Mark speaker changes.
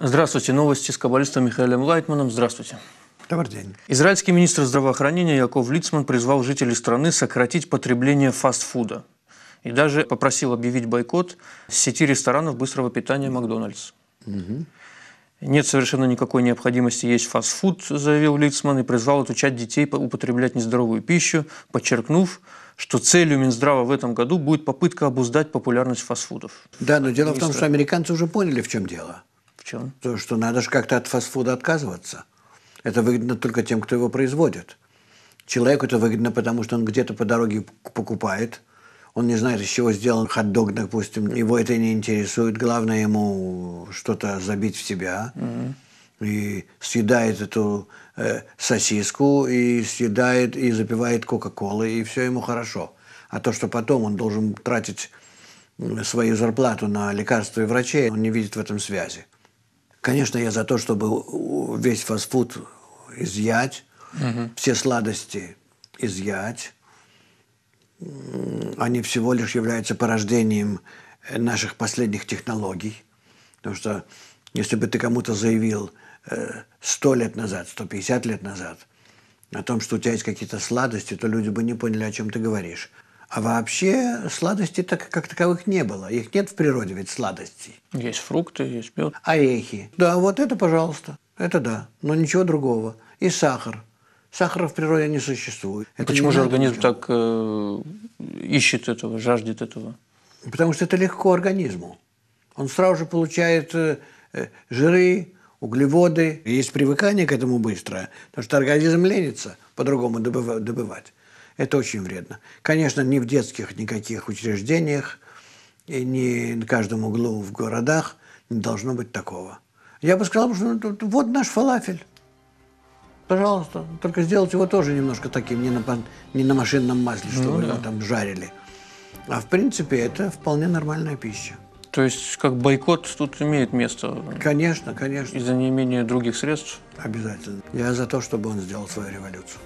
Speaker 1: Здравствуйте. Новости с каббалистом Михаилом Лайтманом. Здравствуйте. Добрый день. Израильский министр здравоохранения Яков Лицман призвал жителей страны сократить потребление фастфуда и даже попросил объявить бойкот сети ресторанов быстрого питания «Макдональдс». Угу. Нет совершенно никакой необходимости есть фастфуд, заявил Лицман и призвал отучать детей употреблять нездоровую пищу, подчеркнув, что целью Минздрава в этом году будет попытка обуздать популярность фастфудов. Да, но дело в том, что
Speaker 2: американцы уже поняли, в чем дело чем. То, что надо же как-то от фастфуда отказываться. Это выгодно только тем, кто его производит. Человеку это выгодно, потому что он где-то по дороге покупает, он не знает, из чего сделан хот-дог, допустим, его это не интересует, главное ему что-то забить в себя. Mm-hmm. И съедает эту э, сосиску, и съедает, и запивает кока колой и все ему хорошо. А то, что потом он должен тратить свою зарплату на лекарства и врачей, он не видит в этом связи. Конечно, я за то, чтобы весь фастфуд изъять, угу. все сладости изъять. Они всего лишь являются порождением э, наших последних технологий. Потому что если бы ты кому-то заявил э, сто лет назад, 150 лет назад о том, что у тебя есть какие-то сладости, то люди бы не поняли, о чем ты говоришь. А вообще сладостей так как таковых не было. Их нет в природе ведь сладостей.
Speaker 1: Есть фрукты, есть мед. Орехи.
Speaker 2: Да, вот это, пожалуйста. Это да. Но ничего другого. И сахар. Сахара в природе не существует. Это Почему же организм ничего.
Speaker 1: так э, ищет этого, жаждет
Speaker 2: этого? Потому что это легко организму. Он сразу же получает э, э жиры, углеводы. Есть привыкание к этому быстро, потому что организм ленится по-другому добывать. Это очень вредно. Конечно, не в детских никаких учреждениях, и не на каждом углу в городах не должно быть такого. Я бы сказал, что ну, вот наш фалафель. Пожалуйста, только сделать его тоже немножко таким, не на, не на машинном масле, ну чтобы ну, да. его там жарили. А в принципе это вполне нормальная пища.
Speaker 1: То есть как бойкот тут имеет место? Конечно, конечно. Из-за неимения других средств? Обязательно. Я за то, чтобы он сделал свою революцию.